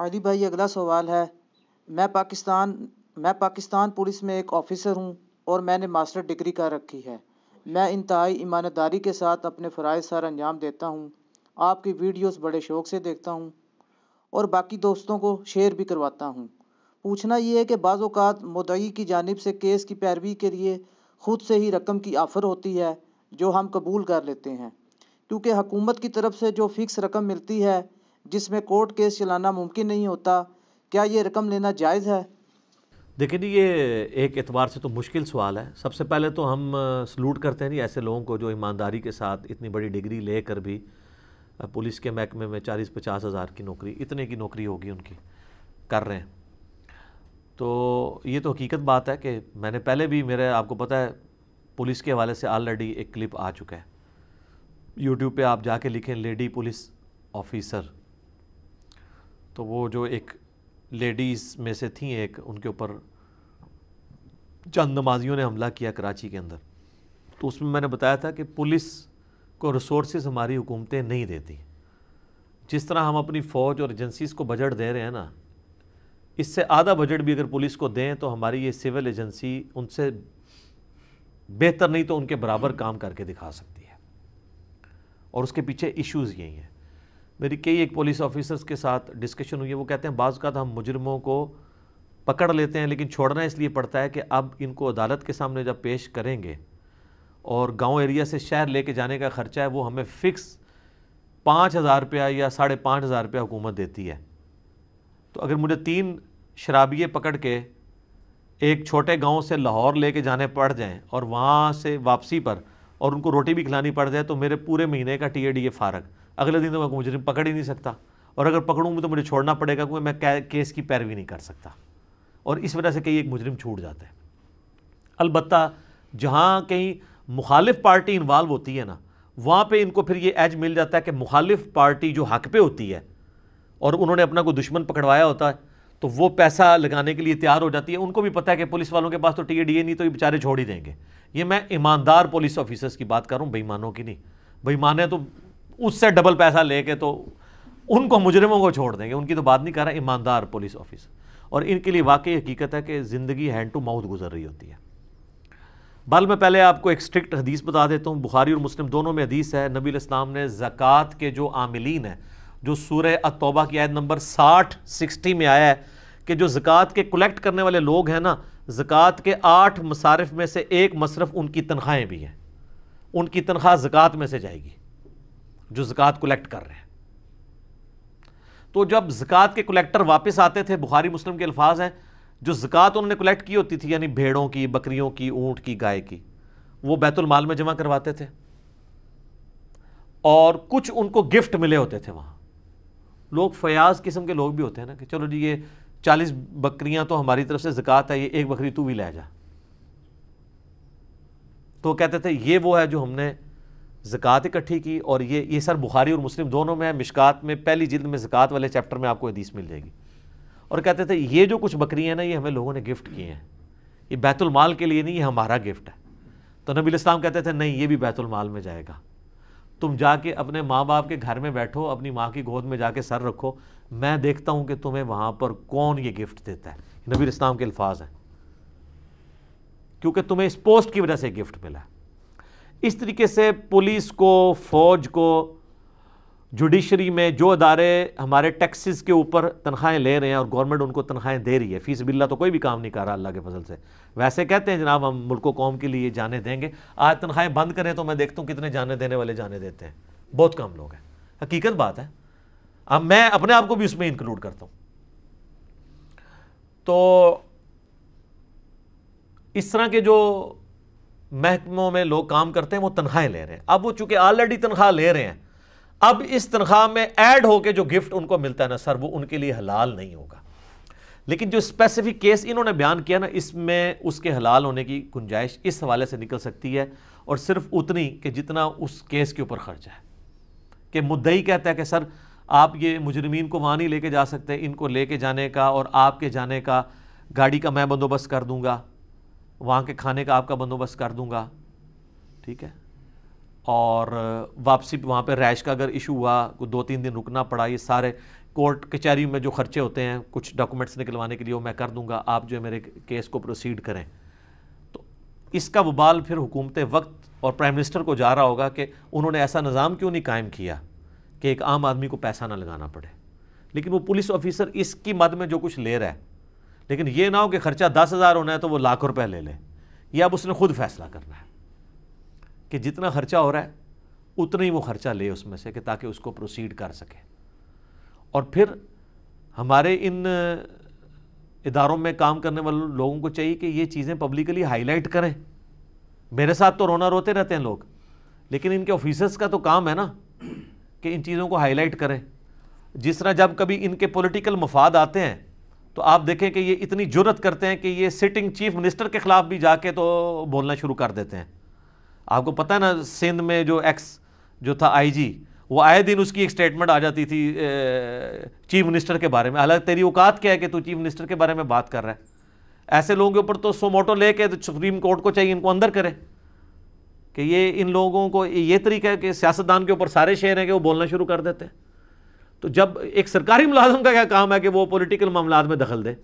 आदि भाई अगला सवाल है मैं पाकिस्तान मैं पाकिस्तान पुलिस में एक ऑफिसर हूँ और मैंने मास्टर डिग्री कर रखी है मैं इंतहाई ईमानदारी के साथ अपने फ़रज़ सर अंजाम देता हूँ आपकी वीडियोस बड़े शौक़ से देखता हूँ और बाकी दोस्तों को शेयर भी करवाता हूँ पूछना ये है कि बाज़ात मुदई की जानब से केस की पैरवी के लिए ख़ुद से ही रकम की आफ़र होती है जो हम कबूल कर लेते हैं क्योंकि हकूमत की तरफ से जो फ़िक्स रकम मिलती है जिसमें कोर्ट केस चलाना मुमकिन नहीं होता क्या ये रकम लेना जायज़ है देखिए जी ये एक एतबार से तो मुश्किल सवाल है सबसे पहले तो हम सलूट करते हैं जी ऐसे लोगों को जो ईमानदारी के साथ इतनी बड़ी डिग्री लेकर भी पुलिस के महकमे में चालीस पचास हज़ार की नौकरी इतने की नौकरी होगी उनकी कर रहे हैं तो ये तो हकीकत बात है कि मैंने पहले भी मेरे आपको पता है पुलिस के हवाले से ऑलरेडी एक क्लिप आ चुका है यूट्यूब पे आप जाके लिखें लेडी पुलिस ऑफिसर तो वो जो एक लेडीज़ में से थी एक उनके ऊपर चंद नमाजियों ने हमला किया कराची के अंदर तो उसमें मैंने बताया था कि पुलिस को रिसोर्स हमारी हुकूमतें नहीं देती जिस तरह हम अपनी फ़ौज और एजेंसीज़ को बजट दे रहे हैं ना इससे आधा बजट भी अगर पुलिस को दें तो हमारी ये सिविल एजेंसी उनसे बेहतर नहीं तो उनके बराबर काम करके दिखा सकती है और उसके पीछे इश्यूज़ यही हैं मेरी कई एक पुलिस ऑफिसर्स के साथ डिस्कशन हुई है वो कहते हैं बाज़ का हम मुजरमों को पकड़ लेते हैं लेकिन छोड़ना इसलिए पड़ता है कि अब इनको अदालत के सामने जब पेश करेंगे और गांव एरिया से शहर लेके जाने का ख़र्चा है वो हमें फ़िक्स पाँच हज़ार रुपया या साढ़े पाँच हज़ार रुपया हुकूमत देती है तो अगर मुझे तीन शराबिये पकड़ के एक छोटे गांव से लाहौर लेके जाने पड़ जाएं और वहाँ से वापसी पर और उनको रोटी भी खिलानी पड़ जाए तो मेरे पूरे महीने का टी ए डी ए फ़ारक अगले दिन तो मैं मुजरिम पकड़ ही नहीं सकता और अगर पकड़ूंगी तो मुझे छोड़ना पड़ेगा क्योंकि मैं केस की पैरवी नहीं कर सकता और इस वजह से कई एक मुजरिम छूट जाते हैं अलबत् जहाँ कहीं मुखालिफ पार्टी इन्वाल्व होती है ना वहाँ पे इनको फिर ये एज मिल जाता है कि मुखालिफ पार्टी जो हक पे होती है और उन्होंने अपना कोई दुश्मन पकड़वाया होता है तो वो पैसा लगाने के लिए तैयार हो जाती है उनको भी पता है कि पुलिस वालों के पास तो टी डी नहीं तो ये बेचारे छोड़ ही देंगे ये मैं ईमानदार पुलिस ऑफिसर्स की बात कर रहा हूँ बेईमानों की नहीं बेईमान है तो उससे डबल पैसा लेके तो उनको मुजरिमों को छोड़ देंगे उनकी तो बात नहीं कर रहा ईमानदार पुलिस ऑफिस और इनके लिए वाकई हकीकत है कि ज़िंदगी हैंड टू माउथ गुजर रही होती है बल मैं पहले आपको एक स्ट्रिक्ट हदीस बता देता हूँ बुखारी और मुस्लिम दोनों में हदीस है नबी इस्लाम ने ज़क़़त के जो आमिलीन है जो सूर्य अतोबा की आयत नंबर साठ सिक्सटी में आया है कि जो ज़क़़त के कलेक्ट करने वाले लोग हैं ना ज़क़़त के आठ मसारफ में से एक मसरफ उनकी तनख्वाहें भी हैं उनकी तनख्वाह ज़क़़त में से जाएगी जो ज़क़़त कलेक्ट कर रहे हैं तो जब जक़ात के कलेक्टर वापस आते थे बुखारी मुस्लिम के अल्फाज हैं जो जक़ात उन्होंने कलेक्ट की होती थी यानी भेड़ों की बकरियों की ऊँट की गाय की वो बैतुलमाल में जमा करवाते थे और कुछ उनको गिफ्ट मिले होते थे वहाँ लोग फयाज किस्म के लोग भी होते हैं ना कि चलो जी ये चालीस बकरियां तो हमारी तरफ से जक़ात है ये एक बकरी तू भी ले जा तो कहते थे ये वो है जो हमने ज़क़़त इकट्ठी की और ये ये सर बुखारी और मुस्लिम दोनों में मिशकात में पहली जिल्द में ज़क़़त वाले चैप्टर में आपको हदीस मिल जाएगी और कहते थे ये जो कुछ बकरी हैं ना ये हमें लोगों ने गिफ्ट किए हैं ये बैतुलमाल के लिए नहीं ये हमारा गिफ्ट है तो नबी इस्लाम कहते थे नहीं ये भी बैतुलमाल में जाएगा तुम जाके अपने माँ बाप के घर में बैठो अपनी माँ की गोद में जाके सर रखो मैं देखता हूँ कि तुम्हें वहाँ पर कौन ये गिफ्ट देता है नबी इस्लाम के अल्फाज हैं क्योंकि तुम्हें इस पोस्ट की वजह से गिफ्ट मिला है इस तरीके से पुलिस को फ़ौज को जुडिशरी में जो अदारे हमारे टैक्सेस के ऊपर तनख्वाहें ले रहे हैं और गवर्नमेंट उनको तनख्वाहें दे रही है फीस बिल्ला तो कोई भी काम नहीं कर रहा अल्लाह के फजल से वैसे कहते हैं जनाब हम मुल्को कौम के लिए जाने देंगे आज तनख्वाहें बंद करें तो मैं देखता हूँ कितने जाने देने वाले जाने देते हैं बहुत कम लोग हैं हकीकत बात है अब मैं अपने आप को भी उसमें इंक्लूड करता हूँ तो इस तरह के जो महकमों में लोग काम करते हैं वो तनख्वाहें ले रहे हैं अब वो चूंकि ऑलरेडी तनख्वाह ले रहे हैं अब इस तनख्वाह में ऐड होकर जो गिफ्ट उनको मिलता है ना सर वो उनके लिए हलाल नहीं होगा लेकिन जो स्पेसिफिक केस इन्होंने बयान किया ना इसमें उसके हलाल होने की गुंजाइश इस हवाले से निकल सकती है और सिर्फ उतनी कि जितना उस केस के ऊपर खर्च है कि मुद्दई कहता है कि सर आप ये मुजरमीन को वहाँ नहीं लेके जा सकते इनको लेके जाने का और आपके जाने का गाड़ी का मैं बंदोबस्त कर दूंगा वहाँ के खाने का आपका बंदोबस्त कर दूँगा ठीक है और वापसी वहाँ पे रैश का अगर इशू हुआ को दो तीन दिन रुकना पड़ा ये सारे कोर्ट कचहरी में जो खर्चे होते हैं कुछ डॉक्यूमेंट्स निकलवाने के लिए वो मैं कर दूंगा आप जो है मेरे केस को प्रोसीड करें तो इसका वबाल फिर हुकूमत वक्त और प्राइम मिनिस्टर को जा रहा होगा कि उन्होंने ऐसा निज़ाम क्यों नहीं कायम किया कि एक आम आदमी को पैसा ना लगाना पड़े लेकिन वो पुलिस ऑफिसर इसकी मद में जो कुछ ले रहा है लेकिन ये ना हो कि खर्चा दस हज़ार होना है तो वो लाख रुपए ले ले ये अब उसने खुद फैसला करना है कि जितना खर्चा हो रहा है उतना ही वो खर्चा ले उसमें से कि ताकि उसको प्रोसीड कर सके और फिर हमारे इन इदारों में काम करने वाले लोगों को चाहिए कि ये चीज़ें पब्लिकली हाईलाइट करें मेरे साथ तो रोना रोते रहते हैं लोग लेकिन इनके ऑफिसर्स का तो काम है ना कि इन चीज़ों को हाईलाइट करें जिस तरह जब कभी इनके पॉलिटिकल मफाद आते हैं तो आप देखें कि ये इतनी ज़रूरत करते हैं कि ये सिटिंग चीफ मिनिस्टर के ख़िलाफ़ भी जाके तो बोलना शुरू कर देते हैं आपको पता है ना सिंध में जो एक्स जो था आईजी वो आए दिन उसकी एक स्टेटमेंट आ जाती थी चीफ मिनिस्टर के बारे में हालांकि तेरी औकात क्या है कि तू चीफ मिनिस्टर के बारे में बात कर रहा है ऐसे लोगों के ऊपर तो सोमोटो ले के तो सुप्रीम कोर्ट को चाहिए इनको अंदर करें कि ये इन लोगों को ये तरीका है कि सियासतदान के ऊपर सारे शेर हैं कि वो बोलना शुरू कर देते हैं तो जब एक सरकारी मुलाजम का क्या काम है कि वो पॉलिटिकल मामला में दखल दे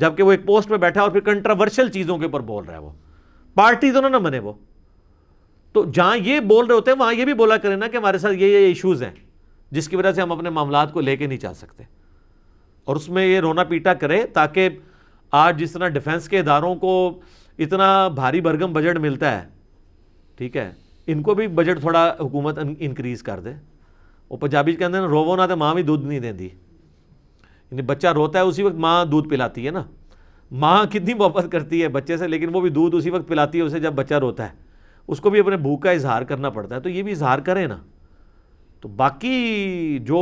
जबकि वो एक पोस्ट पर बैठा और फिर कंट्रोवर्शियल चीज़ों के ऊपर बोल रहा है वो पार्टी तो ना ना बने वो तो जहाँ ये बोल रहे होते हैं वहाँ ये भी बोला करें ना कि हमारे साथ ये ये इश्यूज़ हैं जिसकी वजह से हम अपने मामला को लेके नहीं जा सकते और उसमें ये रोना पीटा करे ताकि आज जिस तरह डिफेंस के इदारों को इतना भारी भरगम बजट मिलता है ठीक है इनको भी बजट थोड़ा हुकूमत इंक्रीज़ कर दे वो पंजाबी कहते हैं रोवो ना तो माँ भी दूध नहीं देती यानी बच्चा रोता है उसी वक्त माँ दूध पिलाती है ना माँ कितनी मोहब्बत करती है बच्चे से लेकिन वो भी दूध उसी वक्त पिलाती है उसे जब बच्चा रोता है उसको भी अपने भूख का इजहार करना पड़ता है तो ये भी इजहार करें ना तो बाकी जो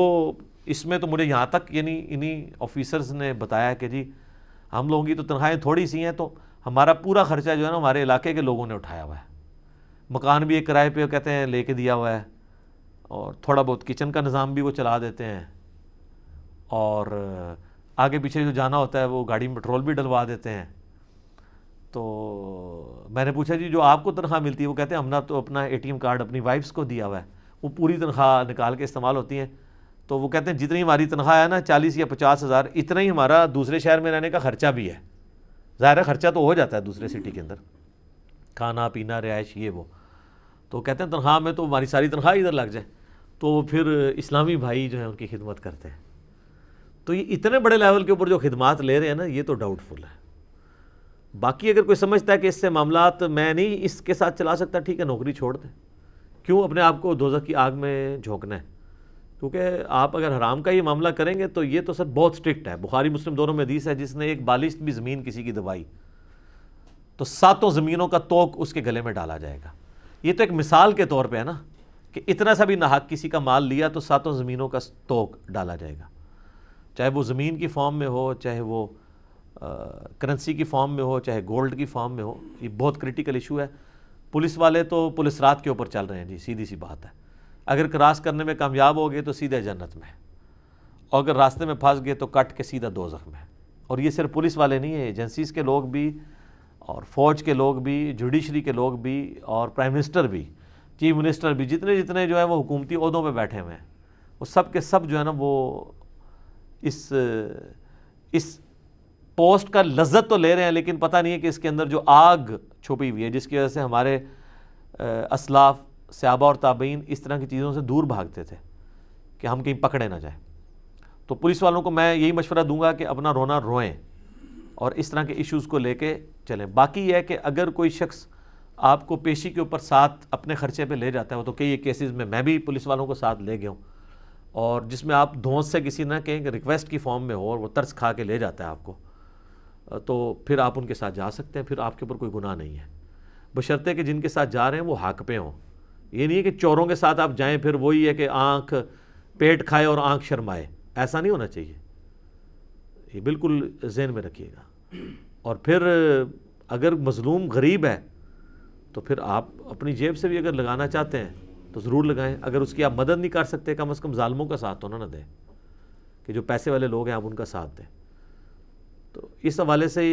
इसमें तो मुझे यहाँ तक यानी इन्हीं ऑफिसर्स ने बताया कि जी हम लोगों की तो तनख्वाहें थोड़ी सी हैं तो हमारा पूरा खर्चा जो है ना हमारे इलाके के लोगों ने उठाया हुआ है मकान भी एक किराए पर कहते हैं लेके दिया हुआ है और थोड़ा बहुत किचन का निज़ाम भी वो चला देते हैं और आगे पीछे जो जाना होता है वो गाड़ी में पेट्रोल भी डलवा देते हैं तो मैंने पूछा जी जो आपको तनख्वाह मिलती है वो कहते हैं हमने तो अपना ए कार्ड अपनी वाइफ्स को दिया हुआ है वो पूरी तनख्वाह निकाल के इस्तेमाल होती हैं तो वो कहते हैं जितनी हमारी तनख्वाह है ना चालीस या पचास हज़ार इतना ही हमारा दूसरे शहर में रहने का ख़र्चा भी है ज़ाहिर ख़र्चा तो हो जाता है दूसरे सिटी के अंदर खाना पीना रिहाइश ये वो तो कहते हैं तनख्वाह में तो हमारी सारी तनख्वाह इधर लग जाए तो फिर इस्लामी भाई जो है उनकी खिदमत करते हैं तो ये इतने बड़े लेवल के ऊपर जो खिदमात ले रहे हैं ना ये तो डाउटफुल है बाकी अगर कोई समझता है कि इससे मामला मैं नहीं इसके साथ चला सकता ठीक है नौकरी छोड़ दें क्यों अपने आप को दोजा की आग में झोंकना है क्योंकि आप अगर हराम का ये मामला करेंगे तो ये तो सर बहुत स्ट्रिक्ट है बुखारी मुस्लिम दोनों में हदीस है जिसने एक बालिश भी ज़मीन किसी की दबाई तो सातों ज़मीनों का तोक उसके गले में डाला जाएगा ये तो एक मिसाल के तौर पर है ना कि इतना सा भी नाहक किसी का माल लिया तो सातों ज़मीनों का तोक डाला जाएगा चाहे वो ज़मीन की फॉर्म में हो चाहे वो करेंसी की फॉर्म में हो चाहे गोल्ड की फॉर्म में हो ये बहुत क्रिटिकल इशू है पुलिस वाले तो पुलिस रात के ऊपर चल रहे हैं जी सीधी सी बात है अगर क्रॉस करने में कामयाब हो गए तो सीधे जन्नत में और अगर रास्ते में फंस गए तो कट के सीधा दो में और ये सिर्फ पुलिस वाले नहीं है एजेंसीज़ के लोग भी और फ़ौज के लोग भी जुडिशरी के लोग भी और प्राइम मिनिस्टर भी चीफ मिनिस्टर भी जितने जितने जो है वो हुकूमती अहदों पर बैठे हुए हैं वो सब के सब जो है ना वो इस इस पोस्ट का लज्जत तो ले रहे हैं लेकिन पता नहीं है कि इसके अंदर जो आग छुपी हुई है जिसकी वजह से हमारे असलाफ सयाबा और ताबीन इस तरह की चीज़ों से दूर भागते थे कि हम कहीं पकड़े ना जाए तो पुलिस वालों को मैं यही मशवरा दूंगा कि अपना रोना रोएं और इस तरह के इश्यूज़ को लेके चलें बाकी यह है कि अगर कोई शख्स आपको पेशी के ऊपर साथ अपने खर्चे पे ले जाता है वो तो कई केसेस में मैं भी पुलिस वालों को साथ ले गया हूँ और जिसमें आप धोस से किसी ना कहें कि रिक्वेस्ट की फॉर्म में हो और वो तर्स खा के ले जाता है आपको तो फिर आप उनके साथ जा सकते हैं फिर आपके ऊपर कोई गुनाह नहीं है बशर्ते कि जिनके साथ जा रहे हैं वो हाक पे हों ये नहीं है कि चोरों के साथ आप जाएँ फिर वही है कि आँख पेट खाए और आँख शर्माए ऐसा नहीं होना चाहिए ये बिल्कुल जहन में रखिएगा और फिर अगर मज़लूम गरीब है तो फिर आप अपनी जेब से भी अगर लगाना चाहते हैं तो ज़रूर लगाएं अगर उसकी आप मदद नहीं कर सकते कम अज़ कम ालमों का साथ तो ना ना दें कि जो पैसे वाले लोग हैं आप उनका साथ दें तो इस हवाले से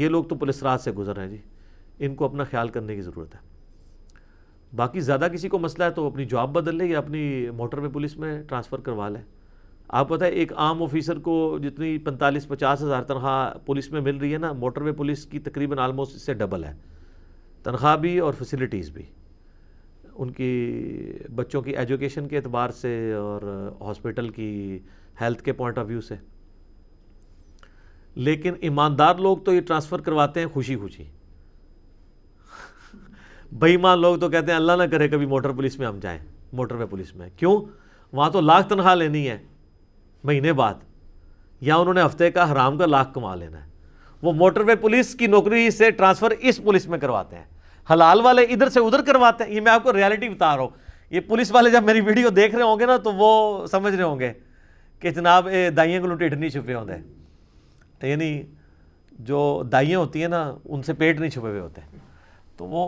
ये लोग तो पुलिस रात से गुजर रहे हैं जी इनको अपना ख्याल करने की ज़रूरत है बाकी ज़्यादा किसी को मसला है तो अपनी जॉब बदल लें या अपनी मोटर में पुलिस में ट्रांसफ़र करवा लें आप पता है एक आम ऑफिसर को जितनी पैंतालीस पचास हज़ार तनख्वाह पुलिस में मिल रही है ना मोटर पुलिस की तकरीबन आलमोस्ट इससे डबल है तनख्वाह भी और फैसिलिटीज़ भी उनकी बच्चों की एजुकेशन के अतबार से और हॉस्पिटल की हेल्थ के पॉइंट ऑफ व्यू से लेकिन ईमानदार लोग तो ये ट्रांसफ़र करवाते हैं खुशी खुशी बेईमान लोग तो कहते हैं अल्लाह ना करे कभी मोटर पुलिस में हम जाएं मोटरवे पुलिस में क्यों वहाँ तो लाख तनख्वाह लेनी है महीने बाद या उन्होंने हफ्ते का हराम का लाख कमा लेना है वो मोटरवे पुलिस की नौकरी से ट्रांसफ़र इस पुलिस में करवाते हैं हलाल वाले इधर से उधर करवाते हैं ये मैं आपको रियलिटी बता रहा हूँ ये पुलिस वाले जब मेरी वीडियो देख रहे होंगे ना तो वो समझ रहे होंगे कि जनाब ये दाइयों को ढिड नहीं छुपे होते तो यानी जो दाइयाँ होती हैं ना उनसे पेट नहीं छुपे हुए होते तो वो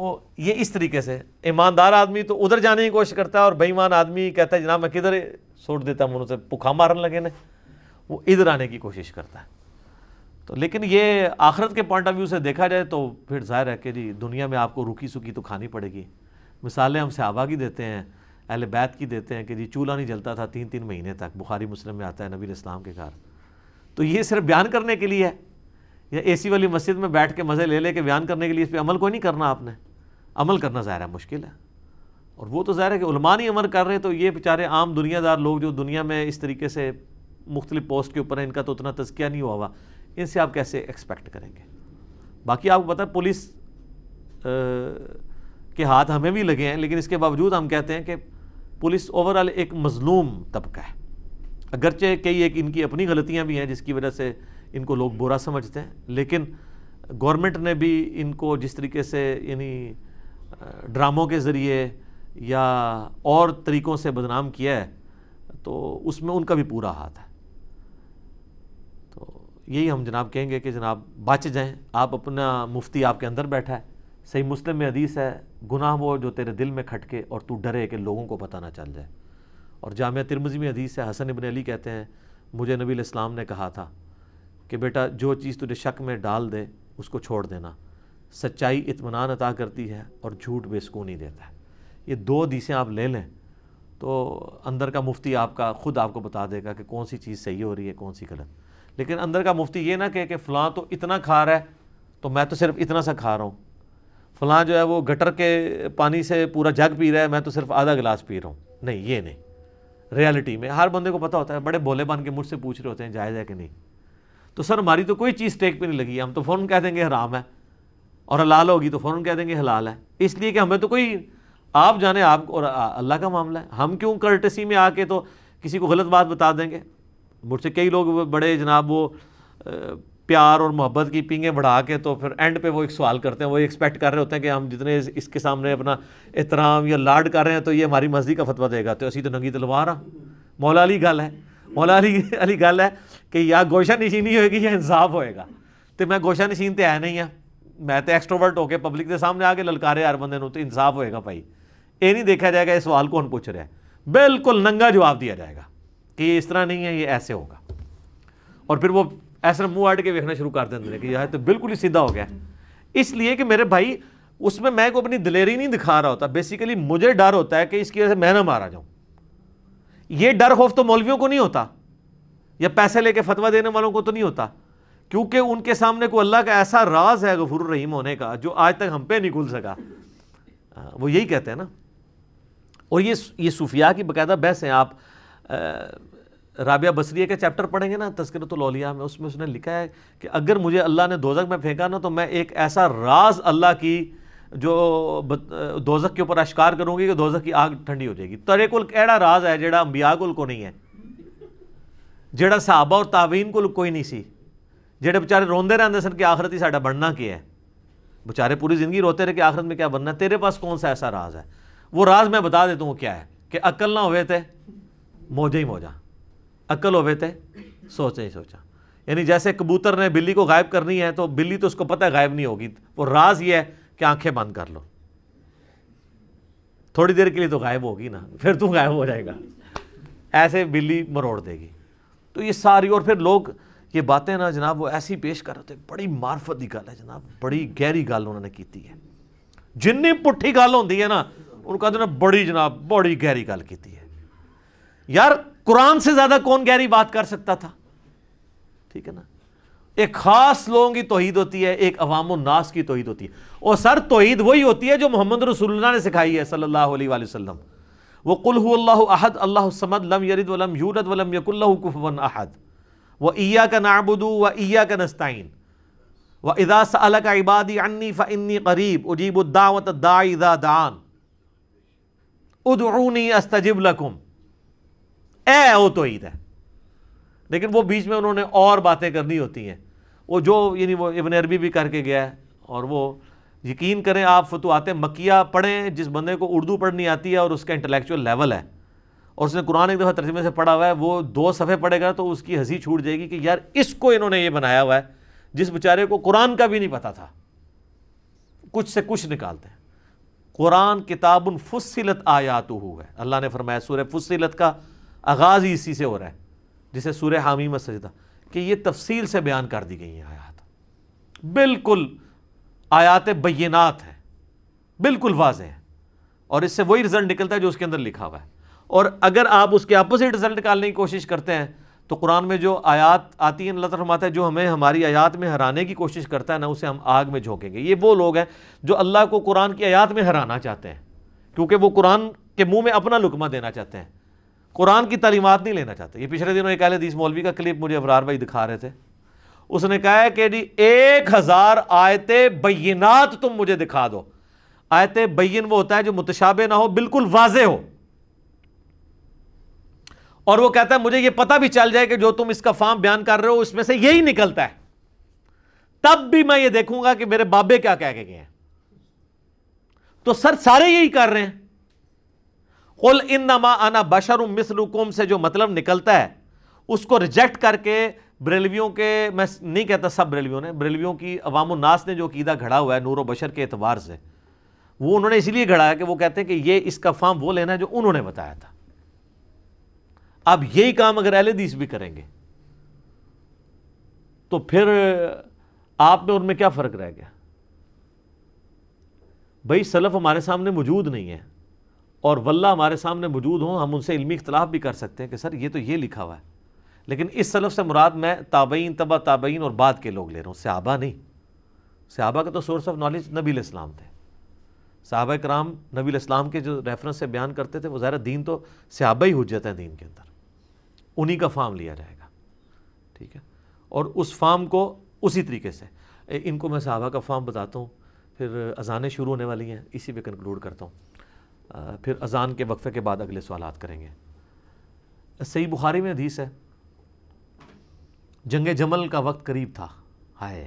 ये इस तरीके से ईमानदार आदमी तो उधर जाने की कोशिश करता है और बेईमान आदमी कहता है जनाब मैं किधर छोड़ देता हूँ उनसे पुखा मारने लगे ना वो इधर आने की कोशिश करता है तो लेकिन ये आखरत के पॉइंट ऑफ व्यू से देखा जाए तो फिर जाहिर है कि जी दुनिया में आपको रुकी सुकी तो खानी पड़ेगी मिसालें हम सहाबा की देते हैं अहल बैत की देते हैं कि जी चूल्हा नहीं जलता था तीन तीन महीने तक बुखारी मुस्लिम में आता है नबी इस्लाम के घर तो ये सिर्फ बयान करने के लिए है या सी वाली मस्जिद में बैठ के मज़े ले ले बयान करने के लिए इस पर अमल कोई नहीं करना आपने अमल करना ज़ाहिर है मुश्किल है और वो तो ज़ाहिर है कि उलमा नहीं अमल कर रहे तो ये बेचारे आम दुनियादार लोग जो दुनिया में इस तरीके से मुख्तलिफ पोस्ट के ऊपर हैं इनका तो उतना तजकिया नहीं हुआ हुआ इनसे आप कैसे एक्सपेक्ट करेंगे बाकी आपको पता है पुलिस आ, के हाथ हमें भी लगे हैं लेकिन इसके बावजूद हम कहते हैं कि पुलिस ओवरऑल एक मजलूम तबका है अगरचे कई एक इनकी अपनी गलतियाँ भी हैं जिसकी वजह से इनको लोग बुरा समझते हैं लेकिन गवर्नमेंट ने भी इनको जिस तरीके से यानी ड्रामों के ज़रिए या और तरीक़ों से बदनाम किया है तो उसमें उनका भी पूरा हाथ है यही हम जनाब कहेंगे कि जनाब बच जाएं आप अपना मुफ्ती आपके अंदर बैठा है सही मुस्लिम में हदीस है गुनाह वो जो तेरे दिल में खटके और तू डरे कि लोगों को पता ना चल जाए और जाम तिरमजी में हदीस है हसन इबन अली कहते हैं मुझे नबी इस्लाम ने कहा था कि बेटा जो चीज़ तुझे शक में डाल दे उसको छोड़ देना सच्चाई इतमान अता करती है और झूठ बेसकूनी देता है ये दो हदीसें आप ले लें तो अंदर का मुफ्ती आपका ख़ुद आपको बता देगा कि कौन सी चीज़ सही हो रही है कौन सी गलत लेकिन अंदर का मुफ्ती ये ना कहे कि फलां तो इतना खा रहा है तो मैं तो सिर्फ इतना सा खा रहा हूँ फ़लाँ जो है वो गटर के पानी से पूरा जग पी रहा है मैं तो सिर्फ आधा गिलास पी रहा हूँ नहीं ये नहीं रियलिटी में हर बंदे को पता होता है बड़े भोले बन के मुझसे पूछ रहे होते हैं जायज़ है कि नहीं तो सर हमारी तो कोई चीज़ टेक पर नहीं लगी हम तो फ़ौरन कह देंगे हराम है और हलाल होगी तो फ़ौरन कह देंगे हलाल है इसलिए कि हमें तो कोई आप जाने आप और अल्लाह का मामला है हम क्यों कर्टसी में आके तो किसी को गलत बात बता देंगे मुझसे कई लोग बड़े जनाब वो प्यार और मोहब्बत की पींगे बढ़ा के तो फिर एंड पे वो एक सवाल करते हैं वो एक्सपेक्ट कर रहे होते हैं कि हम जितने इसके सामने अपना एहतराम या लाड कर रहे हैं तो ये हमारी मस्जिद का फतवा देगा तो असी तो नंगी तलवार हाँ मौला अली गल है मौला अली अली गल है कि या गोशा नशीनी होएगी या इंसाफ होएगा तो मैं गोशा नशीन तो है नहीं हाँ मैं तो एक्सट्रोवर्ट होकर पब्लिक के सामने आके ललकारे हर बंदे तो इंसाफ होएगा भाई ये नहीं देखा जाएगा इस सवाल कौन पूछ रहा है बिल्कुल नंगा जवाब दिया जाएगा कि इस तरह नहीं है ये ऐसे होगा और फिर वो ऐसा मुंह हट के देखना शुरू कर देते कि यार तो बिल्कुल ही सीधा हो गया इसलिए कि मेरे भाई उसमें मैं को अपनी दिलेरी नहीं दिखा रहा होता बेसिकली मुझे डर होता है कि इसकी वजह से मैं ना मारा जाऊं ये डर खौफ तो मौलवियों को नहीं होता या पैसे लेके फतवा देने वालों को तो नहीं होता क्योंकि उनके सामने को अल्लाह का ऐसा राज है गफूर रहीम होने का जो आज तक हम पे नहीं खुल सका वो यही कहते हैं ना और ये ये सूफिया की बकायदा बहस है आप राबिया बसरिया के चैप्टर पढ़ेंगे ना तस्करत तो लौलिया में उसमें उसने लिखा है कि अगर मुझे अल्लाह ने दोजक में फेंका ना तो मैं एक ऐसा राज अल्लाह की जो दोजक के ऊपर अशकार करूंगी कि दोजक की आग ठंडी हो जाएगी तरे को एड़ा राज है जेड़ा अंबिया को को नहीं है जेड़ा साहबा और तावीन को कोई नहीं सी जेड़े बेचारे रोंदे रहते सन कि आखरत ही साढ़ा बनना क्या है बेचारे पूरी जिंदगी रोते रहे कि आखिरत में क्या बनना है तेरे पास कौन सा ऐसा राज है वो राज मैं बता देता हूँ क्या है कि अक्ल ना हुए थे मौजा ही मौजा अक्ल होवे तो सोचा ही सोचा यानी जैसे कबूतर ने बिल्ली को गायब करनी है तो बिल्ली तो उसको पता है गायब नहीं होगी वो राज ये है कि आंखें बंद कर लो थोड़ी देर के लिए तो गायब होगी ना फिर तू गायब हो जाएगा ऐसे बिल्ली मरोड़ देगी तो ये सारी और फिर लोग ये बातें ना जनाब वो ऐसी पेश कर रहे थे बड़ी मार्फत की गल है जनाब बड़ी गहरी गल उन्होंने की है जिन्नी पुट्ठी गल होती है ना उन्होंने कहा ना बड़ी जनाब बड़ी गहरी गल की है यार कुरान से ज्यादा कौन गहरी बात कर सकता था ठीक है ना एक खास लोगों की तोहीद होती है एक अवाम नास की तोहीद होती है और सर तोहीद वही होती है जो मोहम्मद रसुल्ला ने सिखाई है सल्लल्लाहु अलैहि वसल्लम वो कुल्हु अहद अल्लाह समद लम यरिद वलम यूरद वलम यकुल्लकुफ़न अहद व ईया का नाबुदू व ईया का नस्ताइन व इदा अल का इबादी अन्नी फ इन्नी करीब उजीबुद्दावत इदा दान उदनी अस्तजिब लकुम ए हो तो ईद है लेकिन वो बीच में उन्होंने और बातें करनी होती हैं वो जो यानी वो इबन अरबी भी करके गया है और वो यकीन करें आप आते मकिया पढ़ें जिस बंदे को उर्दू पढ़नी आती है और उसका इंटेलेक्चुअल लेवल है और उसने कुरान एक दफ़ा तर्जमे से पढ़ा हुआ है वो दो सफ़े पढ़ेगा तो उसकी हंसी छूट जाएगी कि यार इसको इन्होंने ये बनाया हुआ है जिस बेचारे को कुरान का भी नहीं पता था कुछ से कुछ निकालते हैं कुरान किताबन फुसिलत आयात है अल्लाह ने फरमाया सूर्य फुसिलत का आगाज़ ही इसी से हो रहा है जिसे सूर्य हामी में सजदा कि ये तफसील से बयान कर दी गई हैं आयात बिल्कुल आयात बैनात हैं बिल्कुल वाज है और इससे वही रिजल्ट निकलता है जो उसके अंदर लिखा हुआ है और अगर आप उसके अपोजिट रिजल्ट निकालने की कोशिश करते हैं तो कुरान में जो आयात आती है अल्लाह तरमाता जो हमें हमारी आयात में हराने की कोशिश करता है ना उसे हम आग में झोंकेंगे ये वो लोग हैं जो अल्लाह को कुरान की आयात में हराना चाहते हैं क्योंकि वो कुरान के मुंह में अपना लुकमा देना चाहते हैं कुरान की तलीमत नहीं लेना चाहते ये पिछले दिनों एक अहल हदीस मौलवी का क्लिप मुझे अबरार भाई दिखा रहे थे उसने कहा है कि जी एक हज़ार आयते बैनात तुम मुझे दिखा दो आयत बैन वो होता है जो मुतशाबे ना हो बिल्कुल वाजे हो और वो कहता है मुझे ये पता भी चल जाए कि जो तुम इसका फार्म बयान कर रहे हो उसमें से यही निकलता है तब भी मैं ये देखूंगा कि मेरे बाबे क्या कह के गए हैं तो सर सारे यही कर रहे हैं कुल इन नमा आना बशर मिसलुकुम से जो मतलब निकलता है उसको रिजेक्ट करके ब्रेलवियों के मैं नहीं कहता सब ब्रेलवियों ने ब्रेलवियों की अवाम नास ने जो कीदा घड़ा हुआ है नूर बशर के एतबार से वो उन्होंने इसलिए घड़ा है कि वो कहते हैं कि ये इसका फॉर्म वो लेना है जो उन्होंने बताया था अब यही काम अगर एलदीस भी करेंगे तो फिर आप में उनमें क्या फ़र्क रह गया भाई सलफ हमारे सामने मौजूद नहीं है और वल्ला हमारे सामने मौजूद हों हम उनसे इलमी इख्तलाफ भी कर सकते हैं कि सर ये तो ये लिखा हुआ है लेकिन इस सलफ से मुराद मैं ताबईन तबा ताबईन और बाद के लोग ले रहा हूँ सहाबा नहीं सहाबा का तो सोर्स ऑफ नॉलेज नबी इस्लाम थे सहाबा कराम नबी इस्लाम के जो रेफरेंस से बयान करते थे वो ज़ाहिर दीन तो सहाबा ही हजत है दीन के अंदर उन्हीं का फार्म लिया जाएगा ठीक है और उस फार्म को उसी तरीके से इनको मैं सहाबा का फार्म बताता हूँ फिर अजानें शुरू होने वाली हैं इसी पर कंक्लूड करता हूँ फिर अजान के वक्फे के बाद अगले सवाल करेंगे सही बुखारी में हदीस है जंग जमल का वक्त करीब था हाय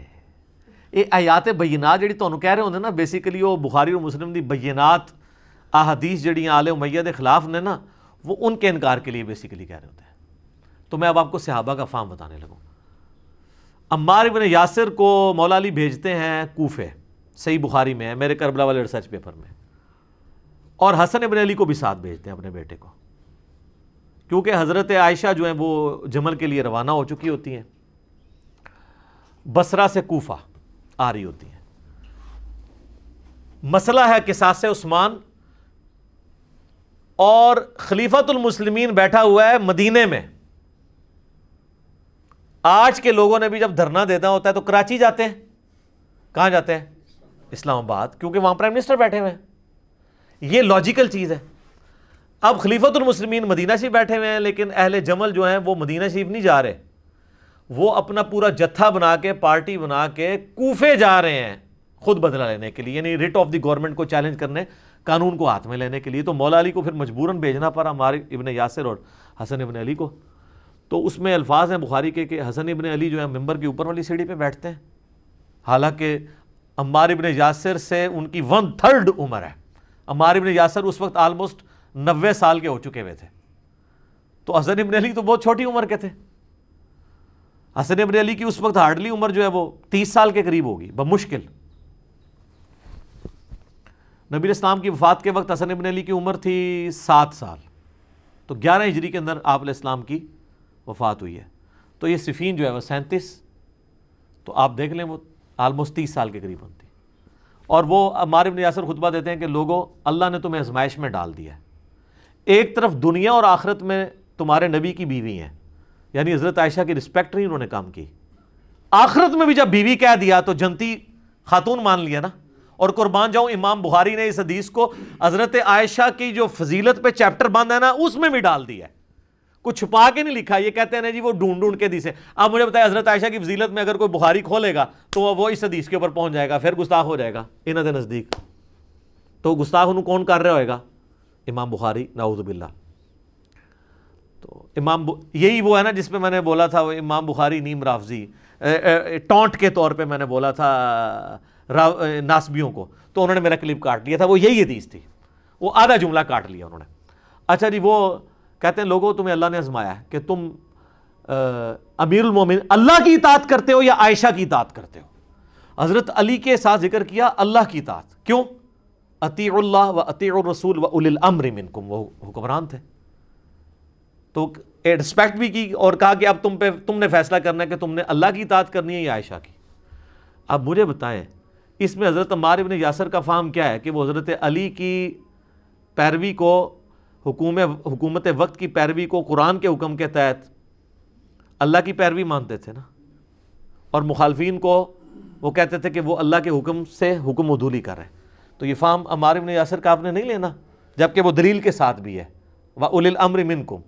ये आयात बयनात जी ਤੁਹਾਨੂੰ कह रहे होंगे ना बेसिकली वो बुखारी और मुस्लिम की बयनात ਅਹਦੀਸ ਜਿਹੜੀਆਂ ਆਲੇ उमैया के खिलाफ ने ना वो उनके इनकार के लिए बेसिकली कह रहे होते हैं तो मैं अब आपको सहाबा का फार्म बताने लगूँ अम्मार इबन यासिर को मौलाली भेजते हैं कोफे सही बुखारी में है मेरे करबला वाले रिसर्च पेपर में और हसन इबन अली को भी साथ भेजते हैं अपने बेटे को क्योंकि हज़रत आयशा जो है वो जमल के लिए रवाना हो चुकी होती हैं बसरा से कोफा आ रही होती हैं मसला है कि सास उस्मान और खलीफतुलमसलमिन बैठा हुआ है मदीने में आज के लोगों ने भी जब धरना देना होता है तो कराची जाते हैं कहां जाते हैं इस्लामाबाद क्योंकि वहां प्राइम मिनिस्टर बैठे हुए हैं ये लॉजिकल चीज़ है अब खलीफतमसलमिन मदीना शरीफ बैठे हुए हैं लेकिन अहल जमल जो हैं वो मदीना शरीफ नहीं जा रहे वो अपना पूरा जत्था बना के पार्टी बना के कूफे जा रहे हैं खुद बदला लेने के लिए यानी रिट ऑफ द गवर्नमेंट को चैलेंज करने कानून को हाथ में लेने के लिए तो मौला अली को फिर मजबूरन भेजना पड़ा हमारे इबन यासिर और हसन इबन अली को तो उसमें अल्फाज हैं बुखारी के कि हसन इबन अली जो है मेम्बर के ऊपर वाली सीढ़ी पर बैठते हैं हालांकि अम्बार इबन यासर से उनकी वन थर्ड उम्र है अमार इबन यासर उस वक्त आलमोस्ट नबे साल के हो चुके हुए थे तो हसन इबन अली तो बहुत छोटी उम्र के थे हसन इबन अली की उस वक्त हार्डली उम्र जो है वो तीस साल के करीब होगी बमुश्किल नबी इस्लाम की वफात के वक्त हसन इबन अली की उम्र थी सात साल तो ग्यारह हिजरी के अंदर आप इस्लाम की वफात हुई है तो ये सिफीन जो है वह सैंतीस तो आप देख लें वो आलमोस्ट तीस साल के करीब बनती और वो मारिब यासर खुतबा देते हैं कि लोगों अल्लाह ने तुम्हें आजमाइश में डाल दिया एक तरफ दुनिया और आखिरत में तुम्हारे नबी की बीवी हैं यानी हज़रत आयशा की रिस्पेक्ट नहीं उन्होंने काम की आखिरत में भी जब बीवी कह दिया तो जनती खातून मान लिया ना और कुर्बान जाऊँ इमाम बुहारी ने इस हदीस को हज़रत आयशा की जो फजीलत पे चैप्टर बांधा है ना उसमें भी डाल दिया है कुछ छुपा के नहीं लिखा ये कहते हैं ना जी वो ढूंढ ढूंढ के दिसे अब मुझे बताया हजरत आयशा की फजीलत में अगर कोई बुखारी खोलेगा तो वो इस हदीस के ऊपर पहुंच जाएगा फिर गुस्ताख हो जाएगा इन नज़दीक तो गुस्ताख उन्होंने कौन कर रहा होएगा इमाम बुखारी नाउजबिल्ला तो इमाम यही वो है ना जिसपे मैंने बोला था वो इमाम बुखारी नीम राफजी टोंट के तौर पर मैंने बोला था नासबियों को तो उन्होंने मेरा क्लिप काट लिया था वो यही हदीस थी वो आधा जुमला काट लिया उन्होंने अच्छा जी वो कहते हैं लोगों तुम्हें अल्लाह ने आजमाया है कि तुम अमीरुल मोमिन अल्लाह की इतात करते हो या आयशा की इतात करते हो हज़रत अली के साथ जिक्र किया अल्लाह की इतात क्यों अतील्ला व अतीरसूल व उलिल अम्र मिनकुम वो हुक्मरान थे तो रिस्पेक्ट भी की और कहा कि अब तुम पे तुमने फैसला करना है कि तुमने अल्लाह की इतात करनी है या आयशा की अब मुझे बताएं इसमें हज़रत अमार इबन यासर का फाम क्या है कि वह हज़रत अली की पैरवी को हुकूम हुकूमत वक्त की पैरवी को कुरान के हुक्म के तहत अल्लाह की पैरवी मानते थे ना और मुखालफी को वो कहते थे कि वो अल्लाह के हुक्म से हुक्म उधूली कर रहे हैं तो ये फार्म अमार इबन यासर का आपने नहीं लेना जबकि वो दलील के साथ भी है व उलिल अम्र मिनकुम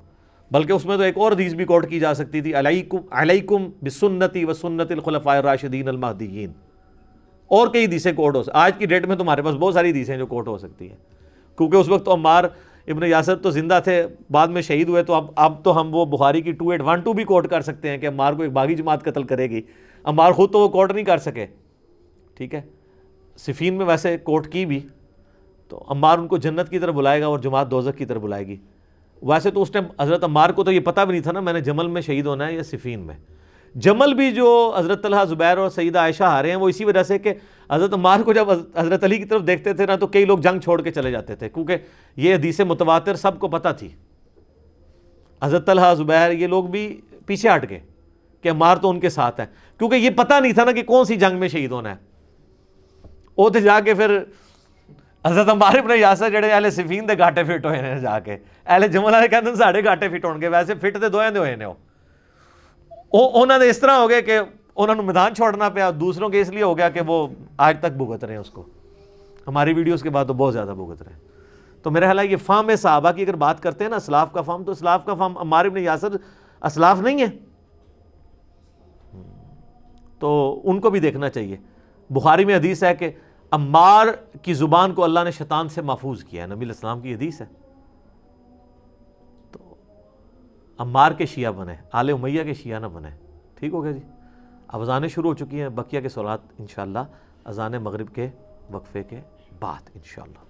बल्कि उसमें तो एक और हदीस भी कोट की जा सकती थी अलैकुम अलैकुम बिसुन्नति व सुन्नतलखलफ़ा राशिदीन अलमहदीन और कई हदीसें कोट हो आज की डेट में तुम्हारे पास बहुत सारी हदीसें जो कोट हो सकती हैं क्योंकि उस वक्त तो अम्मार इबन यासर तो ज़िंदा थे बाद में शहीद हुए तो अब अब तो हम वो बुहारी की टू एट वन टू भी कोर्ट कर सकते हैं कि अम्बार को एक बागी जमात कत्ल करेगी अम्बार ख़ुद तो वो कोर्ट नहीं कर सके ठीक है सिफीन में वैसे कोर्ट की भी तो अम्बार उनको जन्नत की तरफ बुलाएगा और जमात दोजक की तरफ बुलाएगी वैसे तो उस टाइम हज़रत अम्बार को तो ये पता भी नहीं था ना मैंने जमल में शहीद होना है या सिफीन में जमल भी जो हज़रत ज़ुबैर और सईद आयशा हारे हैं वो इसी वजह से कि हज़रत उमार को जब हज़रत अली की तरफ देखते थे ना तो कई लोग जंग छोड़ के चले जाते थे क्योंकि ये हदीस मुतवातर को पता थी हज़रत ज़ुबैर ये लोग भी पीछे हट गए कि मार तो उनके साथ है क्योंकि ये पता नहीं था ना कि कौन सी जंग में शहीद होना है वो तो जाके फिर हजरत अमार अपने यासा जड़े अले सिफीन के घाटे फिट ਹੋਏ जाके अले जमला कहते साढ़े घाटे फिट हो गए वैसे ਹੋਣਗੇ ਵੈਸੇ ਫਿੱਟ ਤੇ ਦੋਹਾਂ ਦੇ ਹੋਏ ਉਹ ਉਹਨਾਂ ਦੇ ਇਸ ਤਰ੍ਹਾਂ ਹੋ ਗਏ ਕਿ मैदान छोड़ना ਪਿਆ दूसरों के इसलिए हो गया कि वो आज तक भुगत रहे हैं उसको हमारी वीडियोज के बाद तो बहुत ज़्यादा भुगत रहे हैं तो मेरा ख्याल है ये फार्म है साहबा की अगर बात करते हैं ना असलाफ का फार्म तो असलाफ का फार्म हमारे इबन यासर असलाफ नहीं है तो उनको भी देखना चाहिए बुखारी में हदीस है कि अम्बार की ज़ुबान को अल्लाह ने शैतान से महफूज किया है नबी इस्लाम की हदीस है अमार के शिया बने आल उमैया के शिया ना बने ठीक हो गया जी अब अजानें शुरू हो चुकी हैं बकिया के सौलात इन अजान मगरब के वक्फ़े के बाद इनशाला